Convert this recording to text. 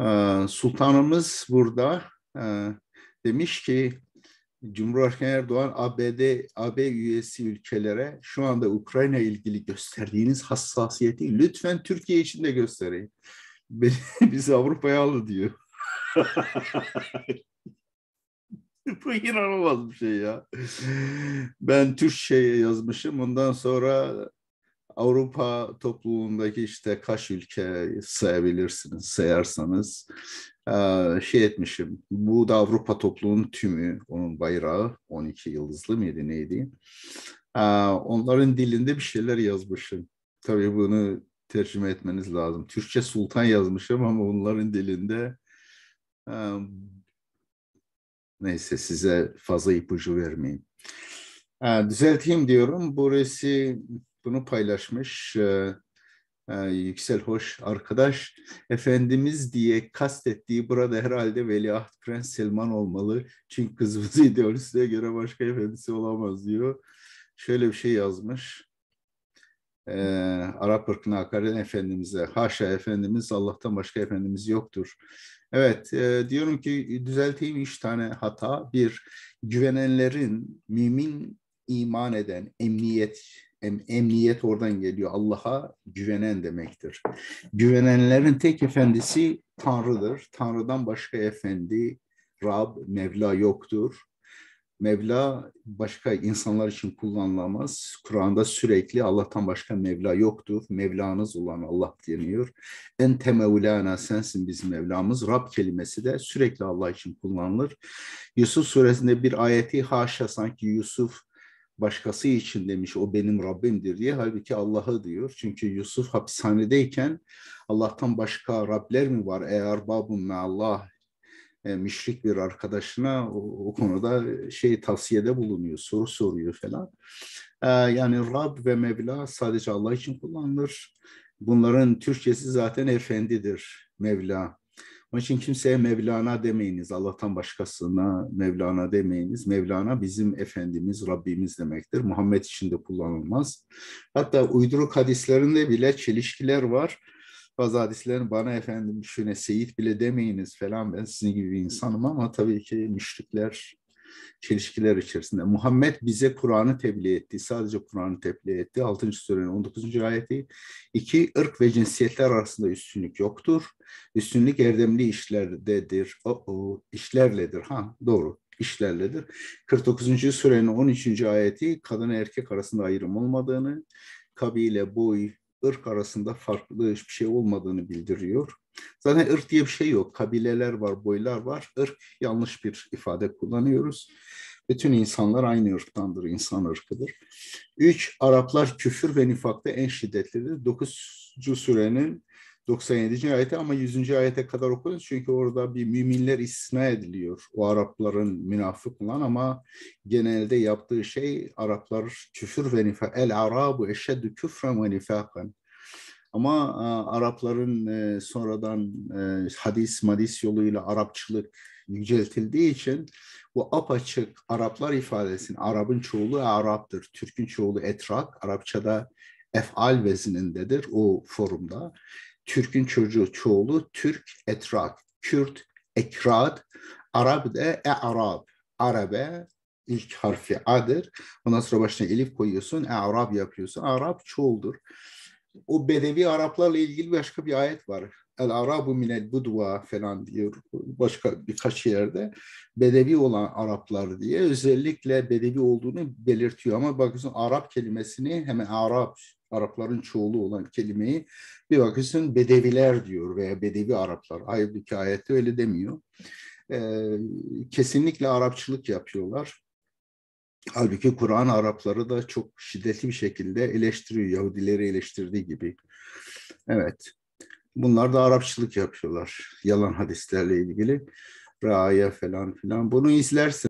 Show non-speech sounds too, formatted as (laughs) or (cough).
Ee, sultanımız burada e, demiş ki Cumhurbaşkanı Erdoğan ABD AB üyesi ülkelere şu anda Ukrayna ilgili gösterdiğiniz hassasiyeti lütfen Türkiye için de gösterin. (laughs) Bizi Avrupa'ya alı diyor. (laughs) Bu inanılmaz bir şey ya. Ben Türkçe'ye yazmışım. Ondan sonra Avrupa toplumundaki işte kaç ülke sayabilirsiniz sayarsanız şey etmişim. Bu da Avrupa toplumunun tümü, onun bayrağı 12 yıldızlı mıydı neydi? Onların dilinde bir şeyler yazmışım. Tabii bunu tercüme etmeniz lazım. Türkçe sultan yazmışım ama onların dilinde neyse size fazla ipucu vermeyeyim. Düzelteyim diyorum. Burası bunu paylaşmış e, e, Yüksel Hoş arkadaş. Efendimiz diye kastettiği burada herhalde Veliaht Prens Selman olmalı. Çünkü kızımız ideolojisine göre başka efendisi olamaz diyor. Şöyle bir şey yazmış. E, Arap ırkına hakaret Efendimiz'e. Haşa Efendimiz Allah'tan başka Efendimiz yoktur. Evet, e, diyorum ki düzelteyim üç tane hata. Bir, güvenenlerin, mümin iman eden, emniyet em, emniyet oradan geliyor. Allah'a güvenen demektir. Güvenenlerin tek efendisi Tanrı'dır. Tanrı'dan başka efendi, Rab, Mevla yoktur. Mevla başka insanlar için kullanılamaz. Kur'an'da sürekli Allah'tan başka Mevla yoktur. Mevlanız olan Allah deniyor. En temevlana sensin bizim Mevlamız. Rab kelimesi de sürekli Allah için kullanılır. Yusuf suresinde bir ayeti haşa sanki Yusuf başkası için demiş o benim Rabbimdir diye halbuki Allah'ı diyor. Çünkü Yusuf hapishanedeyken Allah'tan başka Rabler mi var? Eğer babun me Allah e, müşrik bir arkadaşına o, o konuda şey tavsiyede bulunuyor, soru soruyor falan. E, yani Rab ve Mevla sadece Allah için kullanılır. Bunların Türkçesi zaten efendidir, Mevla. Onun için kimseye Mevlana demeyiniz, Allah'tan başkasına Mevlana demeyiniz. Mevlana bizim Efendimiz, Rabbimiz demektir. Muhammed için de kullanılmaz. Hatta uyduruk hadislerinde bile çelişkiler var. Bazı hadislerin bana efendim şöyle seyit bile demeyiniz falan ben sizin gibi bir insanım ama tabii ki müşrikler çelişkiler içerisinde. Muhammed bize Kur'an'ı tebliğ etti. Sadece Kur'an'ı tebliğ etti. 6. surenin 19. ayeti. İki, ırk ve cinsiyetler arasında üstünlük yoktur. Üstünlük erdemli işlerdedir. O, o işlerledir. Ha doğru işlerledir. 49. surenin 13. ayeti kadın erkek arasında ayrım olmadığını, kabile, boy, ırk arasında farklı hiçbir şey olmadığını bildiriyor. Zaten ırk diye bir şey yok. Kabileler var, boylar var. Irk yanlış bir ifade kullanıyoruz. Bütün insanlar aynı ırktandır, insan ırkıdır. Üç, Araplar küfür ve nifakta en şiddetlidir. Dokuzcu sürenin 97. ayete ama 100. ayete kadar okuyun çünkü orada bir müminler istisna ediliyor. O Arapların münafık olan ama genelde yaptığı şey Araplar küfür ve nifak. El Arabu eşedü küfren ve nifakın. Ama e, Arapların e, sonradan e, hadis madis yoluyla Arapçılık yüceltildiği için bu apaçık Araplar ifadesini Arap'ın çoğulu Arap'tır. Türk'ün çoğulu etrak. Arapçada efal vezinindedir o forumda. Türk'ün çocuğu çoğulu Türk etrak. Kürt ekrad. Arap de e Arap. Arabe ilk harfi A'dır. Ondan sonra başına elif koyuyorsun. E Arap yapıyorsun. Arap çoğuldur o Bedevi Araplarla ilgili başka bir ayet var. El Arabu minel budva falan diyor başka birkaç yerde. Bedevi olan Araplar diye özellikle Bedevi olduğunu belirtiyor. Ama bakıyorsun Arap kelimesini hemen Arap, Arapların çoğulu olan kelimeyi bir bakıyorsun Bedeviler diyor veya Bedevi Araplar. Hayır bir ayette öyle demiyor. Ee, kesinlikle Arapçılık yapıyorlar Halbuki Kur'an Arapları da çok şiddetli bir şekilde eleştiriyor. Yahudileri eleştirdiği gibi. Evet. Bunlar da Arapçılık yapıyorlar. Yalan hadislerle ilgili. Raya falan filan. Bunu izlersin.